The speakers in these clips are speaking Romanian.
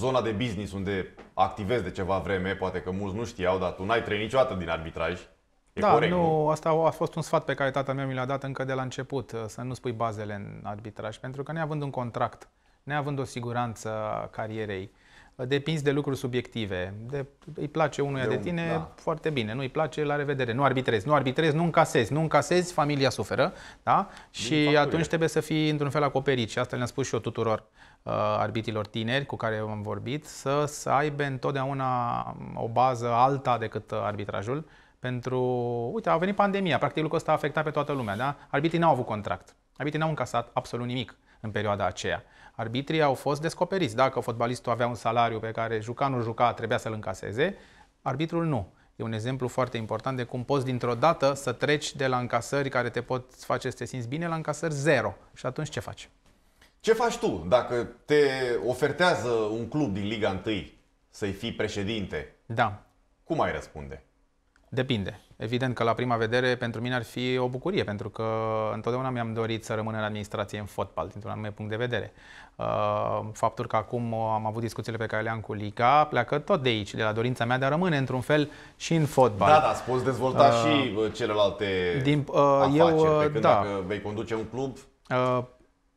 zona de business unde activezi de ceva vreme, poate că mulți nu știau, dar tu n-ai trăit niciodată din arbitraj. E da, corect, nu, nu, asta a fost un sfat pe care tata meu mi l-a dat încă de la început, uh, să nu spui bazele în arbitraj, pentru că neavând un contract, neavând o siguranță a carierei, depinzi de lucruri subiective. De, îi place unuia de, de tine, da. foarte bine. Nu îi place, la revedere. Nu arbitrezi, nu arbitrezi, nu încasezi. Nu încasezi, familia suferă. Da? și facturile. atunci trebuie să fii într-un fel acoperit. Și asta le-am spus și eu tuturor uh, arbitrilor tineri cu care am vorbit, să, să aibă întotdeauna o bază alta decât uh, arbitrajul. Pentru, uite, a venit pandemia, practic lucrul ăsta a afectat pe toată lumea, da? Arbitrii n-au avut contract, arbitrii n-au încasat absolut nimic în perioada aceea arbitrii au fost descoperiți. Dacă fotbalistul avea un salariu pe care juca, nu juca, trebuia să-l încaseze, arbitrul nu. E un exemplu foarte important de cum poți dintr-o dată să treci de la încasări care te pot face să te simți bine la încasări zero. Și atunci ce faci? Ce faci tu dacă te ofertează un club din Liga 1 să-i fii președinte? Da. Cum ai răspunde? Depinde. Evident că la prima vedere pentru mine ar fi o bucurie, pentru că întotdeauna mi-am dorit să rămân în administrație în fotbal, dintr-un anume punct de vedere. Uh, faptul că acum uh, am avut discuțiile pe care le-am cu Liga pleacă tot de aici, de la dorința mea de a rămâne într-un fel și în fotbal. Da, da, poți dezvolta uh, și uh, celelalte din, uh, afaceri, eu, pe când da. dacă vei conduce un club... Uh,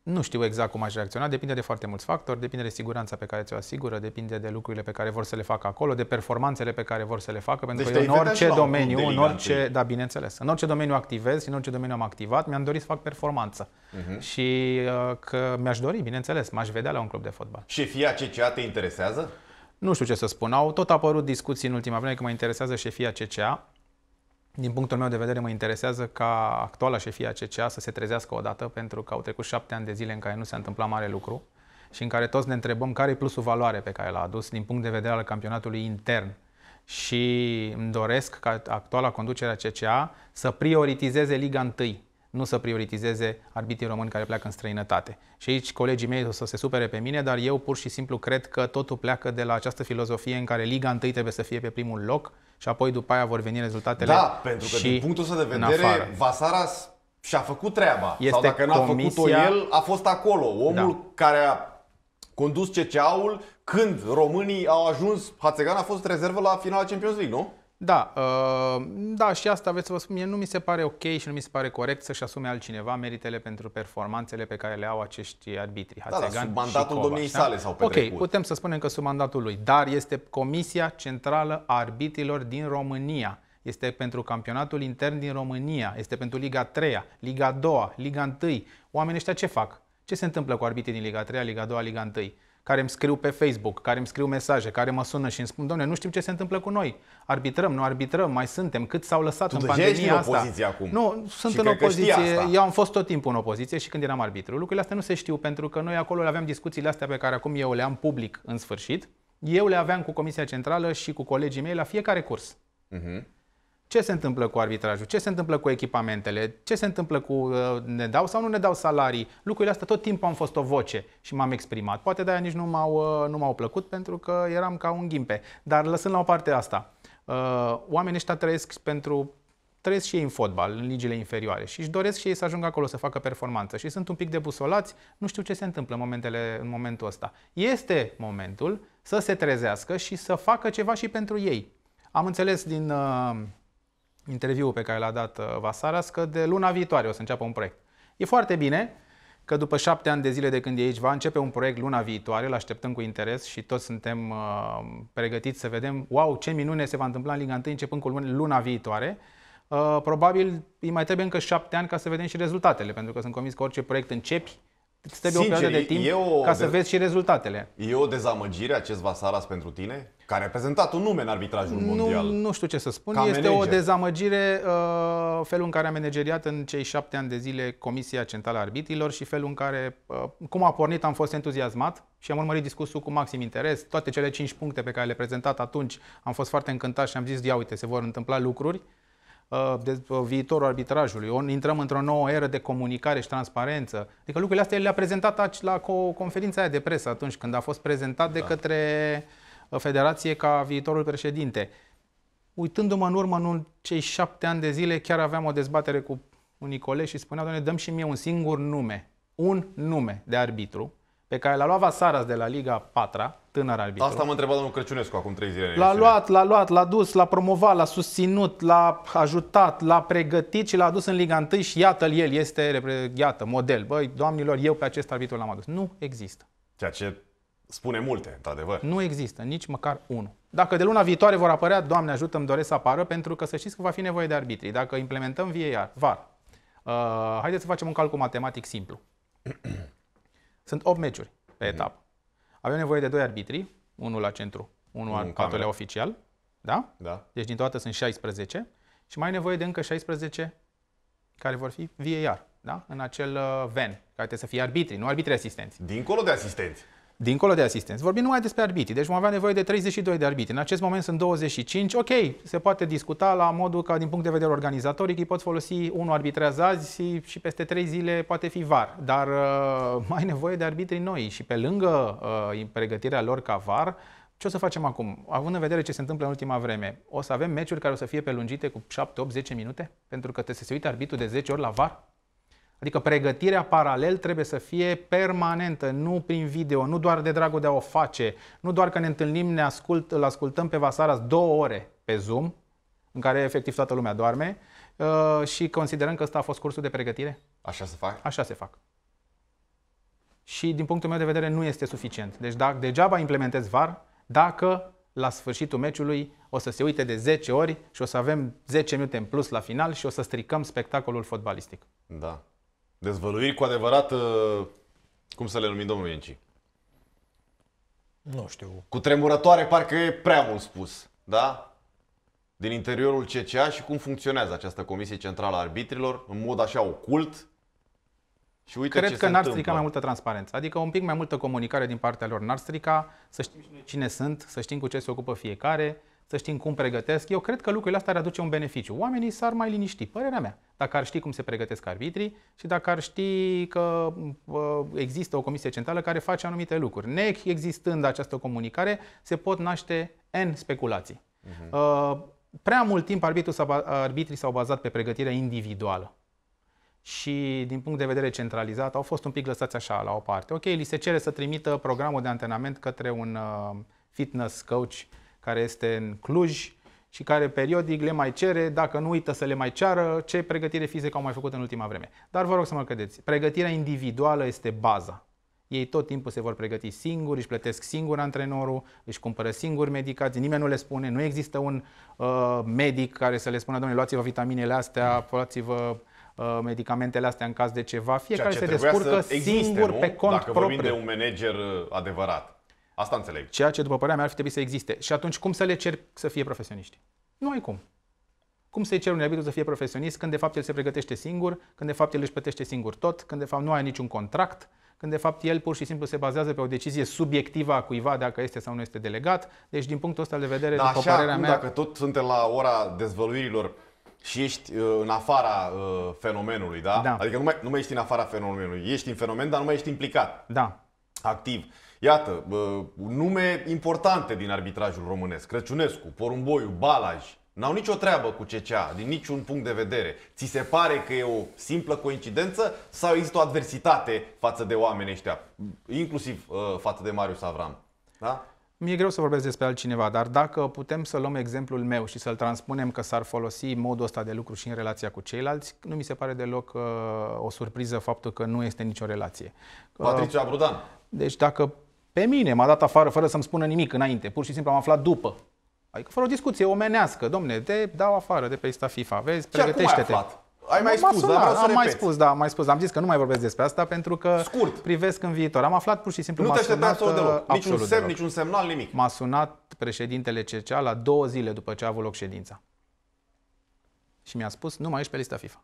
nu știu exact cum aș reacționa, depinde de foarte mulți factori, depinde de siguranța pe care ți-o asigură, depinde de lucrurile pe care vor să le facă acolo, de performanțele pe care vor să le facă, pentru deci că eu în orice da. domeniu, în orice, da, bineînțeles, în orice domeniu activez și în orice domeniu am activat, mi-am dorit să fac performanță. Uh-huh. Și uh, că mi-aș dori, bineînțeles, m-aș vedea la un club de fotbal. Șefia CCA te interesează? Nu știu ce să spun. Au tot apărut discuții în ultima vreme că mă interesează șefia CCA din punctul meu de vedere, mă interesează ca actuala șefia CCA să se trezească odată, pentru că au trecut șapte ani de zile în care nu s-a întâmplat mare lucru și în care toți ne întrebăm care e plusul valoare pe care l-a adus din punct de vedere al campionatului intern. Și îmi doresc ca actuala conducere a CCA să prioritizeze Liga 1 nu să prioritizeze arbitrii români care pleacă în străinătate. Și aici colegii mei o să se supere pe mine, dar eu pur și simplu cred că totul pleacă de la această filozofie în care Liga 1 trebuie să fie pe primul loc și apoi după aia vor veni rezultatele. Da, pentru că și din punctul ăsta de vedere, Vasaras și-a făcut treaba. Este Sau dacă n-a comisia... făcut-o el, a fost acolo. Omul da. care a condus CCA-ul când românii au ajuns, Hațegan a fost rezervă la finala Champions League, nu? Da, uh, da, și asta aveți să vă spun, mie nu mi se pare ok și nu mi se pare corect să-și asume altcineva meritele pentru performanțele pe care le au acești arbitri. Da, da, sub mandatul Covaș, domniei da? sale sau pe Ok, trecut. putem să spunem că sub mandatul lui, dar este Comisia Centrală a Arbitrilor din România. Este pentru campionatul intern din România, este pentru Liga 3, Liga 2, Liga 1. Oamenii ăștia ce fac? Ce se întâmplă cu arbitrii din Liga 3, Liga 2, Liga 1? care îmi scriu pe Facebook, care îmi scriu mesaje, care mă sună și îmi spun, domnule, nu știm ce se întâmplă cu noi. Arbitrăm, nu arbitrăm, mai suntem, cât s-au lăsat tu în pandemia ești în opoziție asta. Acum. Nu, sunt și în opoziție. Eu am fost tot timpul în opoziție și când eram arbitru. Lucrurile astea nu se știu pentru că noi acolo aveam discuțiile astea pe care acum eu le am public în sfârșit. Eu le aveam cu Comisia Centrală și cu colegii mei la fiecare curs. Uh-huh ce se întâmplă cu arbitrajul, ce se întâmplă cu echipamentele, ce se întâmplă cu uh, ne dau sau nu ne dau salarii. Lucrurile astea tot timpul am fost o voce și m-am exprimat. Poate de-aia nici nu m-au, uh, nu m-au plăcut pentru că eram ca un ghimpe. Dar lăsând la o parte asta, uh, oamenii ăștia trăiesc pentru trăiesc și ei în fotbal, în ligile inferioare și își doresc și ei să ajungă acolo să facă performanță și sunt un pic debusolați, nu știu ce se întâmplă în, momentele, în momentul ăsta. Este momentul să se trezească și să facă ceva și pentru ei. Am înțeles din interviul pe care l-a dat uh, Vasaras că de luna viitoare o să înceapă un proiect. E foarte bine că după șapte ani de zile de când e aici va începe un proiect luna viitoare, îl așteptăm cu interes și toți suntem uh, pregătiți să vedem, wow, ce minune se va întâmpla în Liga 1 începând cu luna viitoare. Uh, probabil îi mai trebuie încă șapte ani ca să vedem și rezultatele, pentru că sunt convins că orice proiect începi, trebuie Sincer, o perioadă de timp o, ca să vezi și rezultatele. E o dezamăgire acest Vasaras pentru tine? Care a reprezentat un nume în arbitrajul nu, mondial. Nu știu ce să spun. este manager. o dezamăgire uh, felul în care a menegeriat în cei șapte ani de zile Comisia Centrală a Arbitrilor și felul în care, uh, cum a pornit, am fost entuziasmat și am urmărit discursul cu maxim interes. Toate cele cinci puncte pe care le prezentat atunci am fost foarte încântat și am zis, ia uite, se vor întâmpla lucruri uh, de uh, viitorul arbitrajului. O Intrăm într-o nouă eră de comunicare și transparență. Adică lucrurile astea le-a prezentat la conferința aia de presă atunci când a fost prezentat da. de către federație ca viitorul președinte. Uitându-mă în urmă, în cei șapte ani de zile, chiar aveam o dezbatere cu unii colegi și spuneau, doamne, dăm și mie un singur nume, un nume de arbitru, pe care l-a luat Vasaras de la Liga 4 tânăr arbitru. Asta m-am m-a întrebat domnul Crăciunescu acum trei zile. L-a luat, l-a luat, l-a dus, l-a promovat, l-a susținut, l-a ajutat, l-a pregătit și l-a adus în Liga 1 și iată-l, el este, iată, model. Băi, doamnilor, eu pe acest arbitru l-am adus. Nu există. Ceea ce Spune multe, într-adevăr. Nu există nici măcar unul. Dacă de luna viitoare vor apărea, Doamne ajută, îmi doresc să apară, pentru că să știți că va fi nevoie de arbitri. Dacă implementăm VAR, VAR, uh, haideți să facem un calcul matematic simplu. Sunt 8 meciuri pe mhm. etapă. Avem nevoie de 2 arbitri, unul la centru, unul al patrulea oficial. Da? Da. Deci din toate sunt 16 și mai ai nevoie de încă 16 care vor fi VAR, da? În acel uh, van, care trebuie să fie arbitri, nu arbitri asistenți. Dincolo de asistenți dincolo de asistenți. Vorbim numai despre arbitri. deci vom avea nevoie de 32 de arbitri. În acest moment sunt 25. Ok, se poate discuta la modul ca din punct de vedere organizatoric îi poți folosi, unul arbitrează azi și, și peste 3 zile poate fi var, dar uh, mai nevoie de arbitri noi și pe lângă uh, pregătirea lor ca var, ce o să facem acum? Având în vedere ce se întâmplă în ultima vreme, o să avem meciuri care o să fie pelungite cu 7, 8, 10 minute? Pentru că te se uite arbitru de 10 ori la VAR? Adică pregătirea paralel trebuie să fie permanentă, nu prin video, nu doar de dragul de a o face, nu doar că ne întâlnim, ne ascult, îl ascultăm pe Vasaras două ore pe Zoom, în care efectiv toată lumea doarme, uh, și considerăm că ăsta a fost cursul de pregătire? Așa se fac? Așa se fac. Și din punctul meu de vedere nu este suficient. Deci dacă degeaba implementezi VAR, dacă la sfârșitul meciului o să se uite de 10 ori și o să avem 10 minute în plus la final și o să stricăm spectacolul fotbalistic. Da. Dezvăluiri cu adevărat, uh, cum să le numim domnul Ienci? Nu știu. Cu tremurătoare parcă e prea mult spus, da? Din interiorul CCA și cum funcționează această Comisie Centrală a Arbitrilor în mod așa ocult, și uite Cred ce că n-ar strica mai multă transparență, adică un pic mai multă comunicare din partea lor. N-ar strica să știm cine sunt, să știm cu ce se ocupă fiecare, să știm cum pregătesc, eu cred că lucrurile astea ar aduce un beneficiu. Oamenii s-ar mai liniști, părerea mea, dacă ar ști cum se pregătesc arbitrii și dacă ar ști că există o comisie centrală care face anumite lucruri. ne existând această comunicare, se pot naște N speculații. Uh-huh. Prea mult timp arbitrii s-au bazat pe pregătirea individuală și din punct de vedere centralizat au fost un pic lăsați așa la o parte. Ok, li se cere să trimită programul de antrenament către un uh, fitness coach care este în Cluj și care periodic le mai cere, dacă nu uită să le mai ceară, ce pregătire fizică au mai făcut în ultima vreme. Dar vă rog să mă credeți, pregătirea individuală este baza. Ei tot timpul se vor pregăti singuri, își plătesc singur antrenorul, își cumpără singur medicații, nimeni nu le spune, nu există un uh, medic care să le spună, domnule, luați-vă vitaminele astea, luați-vă uh, medicamentele astea în caz de ceva. Fiecare ce se descurcă existe, singur nu? pe cont Dacă propriu. Dacă vorbim de un manager uh, adevărat. Asta înțeleg. Ceea ce, după părerea mea, ar fi trebuit să existe. Și atunci, cum să le cer să fie profesioniști? Nu ai cum. Cum să-i cer unui arbitru să fie profesionist când, de fapt, el se pregătește singur, când, de fapt, el își plătește singur tot, când, de fapt, nu are niciun contract, când, de fapt, el pur și simplu se bazează pe o decizie subiectivă a cuiva dacă este sau nu este delegat. Deci, din punctul ăsta de vedere, da, după așa, părerea mea... Dacă tot suntem la ora dezvăluirilor și ești uh, în afara uh, fenomenului, da? da? Adică nu mai, nu mai ești în afara fenomenului, ești în fenomen, dar nu mai ești implicat. Da. Activ. Iată, nume importante din arbitrajul românesc. Crăciunescu, Porumboiu, Balaj, N-au nicio treabă cu CCA, din niciun punct de vedere. Ți se pare că e o simplă coincidență sau există o adversitate față de oameni ăștia, inclusiv uh, față de Marius Avram? Da? Mi-e greu să vorbesc despre altcineva, dar dacă putem să luăm exemplul meu și să-l transpunem că s-ar folosi modul ăsta de lucru și în relația cu ceilalți, nu mi se pare deloc uh, o surpriză faptul că nu este nicio relație. Patricia Brudan. Deci dacă pe mine m-a dat afară fără să-mi spună nimic înainte, pur și simplu am aflat după. Adică fără o discuție omenească, domne, te dau afară de pe lista FIFA, vezi, pregătește-te. Ai mai spus, sunat, da, am mai spus, da, am mai spus. Am zis că nu mai vorbesc despre asta pentru că Scurt. privesc în viitor. Am aflat pur și simplu. Nu te sunat. absolut deloc. Uh, niciun semn, deloc. niciun semnal, nimic. M-a sunat președintele CCA la două zile după ce a avut loc ședința. Și mi-a spus, nu mai ești pe lista FIFA.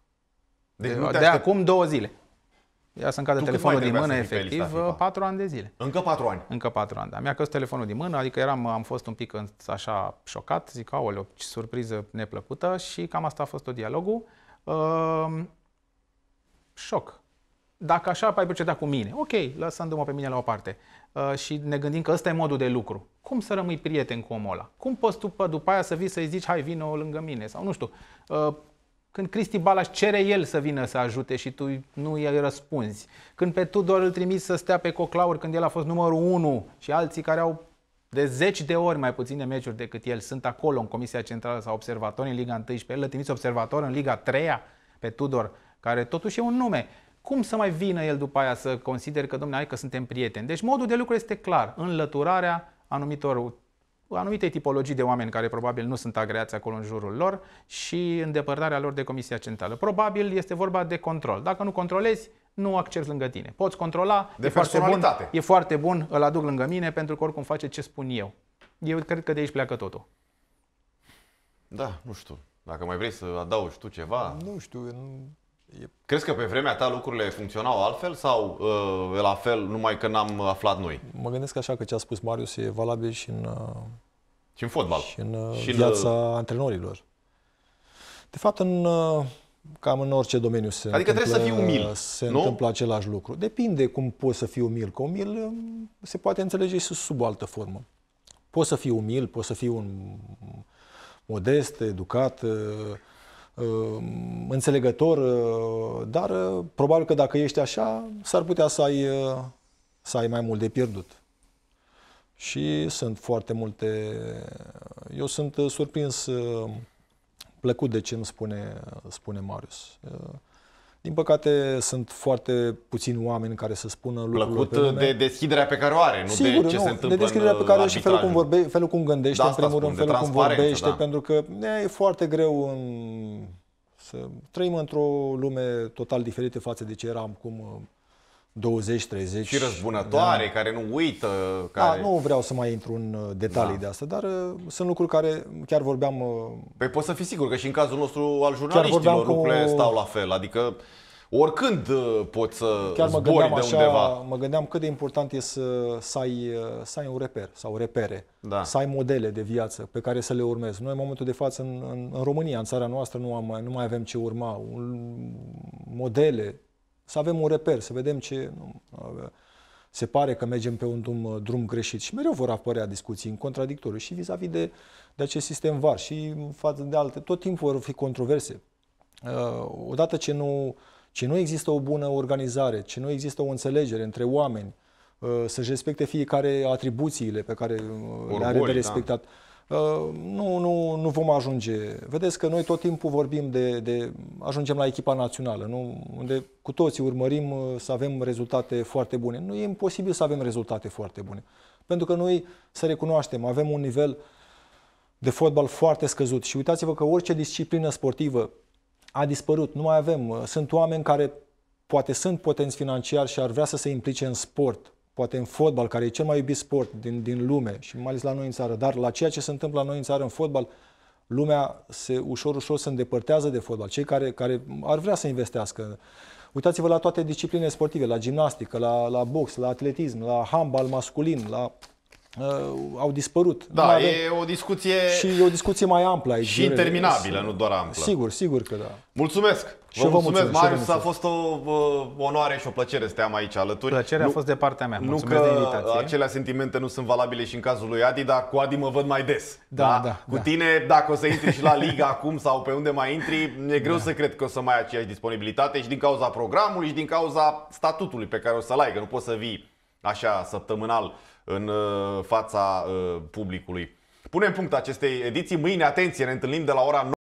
Deci de, de acum două zile. Ia să-mi cadă tu telefonul din mână, efectiv, patru ani de zile. Încă patru ani? Încă patru ani, da. Mi-a căzut telefonul din mână, adică eram, am fost un pic așa șocat, zic, o ce surpriză neplăcută și cam asta a fost tot dialogul. Uh, șoc. Dacă așa ai proceda cu mine, ok, lăsându-mă pe mine la o parte uh, și ne gândim că ăsta e modul de lucru. Cum să rămâi prieten cu omul ăla? Cum poți tu după aia să vii să-i zici, hai, vină lângă mine sau nu știu. Uh, când Cristi Balas cere el să vină să ajute și tu nu îi răspunzi. Când pe Tudor îl trimis să stea pe coclauri când el a fost numărul 1 și alții care au de zeci de ori mai puține meciuri decât el sunt acolo în Comisia Centrală sau observator în Liga 1 și pe el îl trimis observator în Liga 3 pe Tudor, care totuși e un nume. Cum să mai vină el după aia să consider că, domnule, hai că suntem prieteni? Deci modul de lucru este clar. Înlăturarea anumitor anumite tipologii de oameni care probabil nu sunt agreați acolo în jurul lor și îndepărtarea lor de Comisia Centrală. Probabil este vorba de control. Dacă nu controlezi, nu acces lângă tine. Poți controla, de e foarte, bun, e foarte bun, îl aduc lângă mine pentru că oricum face ce spun eu. Eu cred că de aici pleacă totul. Da, nu știu. Dacă mai vrei să adaugi tu ceva... Nu știu, Crezi că pe vremea ta lucrurile funcționau altfel sau uh, la fel numai că n-am aflat noi? Mă gândesc așa că ce a spus Marius e valabil și în... Uh, și în fotbal. Și în uh, și viața în... Uh, antrenorilor. De fapt, în, uh, cam în orice domeniu se Adică întâmplă, trebuie să fii umil, Se nu? întâmplă același lucru. Depinde cum poți să fii umil. Că umil um, se poate înțelege și sub o altă formă. Poți să fii umil, poți să fii un modest, educat, uh, Uh, înțelegător, uh, dar uh, probabil că dacă ești așa, s-ar putea să ai, să ai mai mult de pierdut. Și sunt foarte multe... Eu sunt surprins plăcut de ce îmi spune, spune Marius. Din păcate, sunt foarte puțini oameni care să spună lucrurile Plăcut pe de deschiderea pe care o are, nu Sigur, de ce nu, se întâmplă De deschiderea pe care și felul cum, vorbe, felul cum gândește, da, în primul rând, felul cum vorbește, da. pentru că e foarte greu în... să trăim într-o lume total diferită față de ce eram, cum 20, 30. Și răzbunătoare, da. care nu uită. Da, care... Da, nu vreau să mai intru în uh, detalii da. de asta, dar uh, sunt lucruri care chiar vorbeam... Uh, păi poți să fii sigur că și în cazul nostru al jurnaliștilor lucrurile cu... stau la fel. Adică oricând uh, poți să chiar mă gândeam de așa, undeva. Mă gândeam cât de important e să, să, ai, uh, să ai un reper sau repere, da. să ai modele de viață pe care să le urmezi. Noi în momentul de față în, în, în România, în țara noastră, nu, am, nu mai avem ce urma. Un, modele să avem un reper, să vedem ce... Nu, uh, se pare că mergem pe un drum, uh, drum greșit și mereu vor apărea discuții în contradictoriu și vis-a-vis -vis de, de acest sistem VAR și față de alte, tot timpul vor fi controverse. Uh, odată ce nu, ce nu există o bună organizare, ce nu există o înțelegere între oameni, uh, să-și respecte fiecare atribuțiile pe care Orgoli, uh, le are de da. respectat, da Uh, nu, nu, nu vom ajunge. Vedeți că noi tot timpul vorbim de, de ajungem la echipa națională, nu? unde cu toții urmărim uh, să avem rezultate foarte bune. Nu e imposibil să avem rezultate foarte bune. Pentru că noi, să recunoaștem, avem un nivel de fotbal foarte scăzut și uitați-vă că orice disciplină sportivă a dispărut, nu mai avem. Uh, sunt oameni care poate sunt potenți financiar și ar vrea să se implice în sport, poate în fotbal, care e cel mai iubit sport din, din lume și mai ales la noi în țară, dar la ceea ce se întâmplă la noi în țară în fotbal, lumea se ușor, ușor se îndepărtează de fotbal. Cei care, care ar vrea să investească. Uitați-vă la toate disciplinele sportive, la gimnastică, la, la box, la atletism, la handbal masculin, la uh, au dispărut. Da, avem... e o discuție... Și e o discuție mai amplă aici. Și interminabilă, nu doar amplă. Sigur, sigur că da. Mulțumesc! Vă, vă mulțumesc, mulțumesc Marius, a fost o uh, onoare și o plăcere să te-am aici alături. Plăcerea nu, a fost de partea mea, mulțumesc nu că de invitație. acelea sentimente nu sunt valabile și în cazul lui Adi, dar cu Adi mă văd mai des. Da, da? da cu da. tine, dacă o să intri și la Liga acum sau pe unde mai intri, e greu da. să cred că o să mai ai aceeași disponibilitate și din cauza programului și din cauza statutului pe care o să-l ai, că nu poți să vii așa săptămânal în uh, fața uh, publicului. Punem punct acestei ediții. Mâine, atenție, ne întâlnim de la ora 9.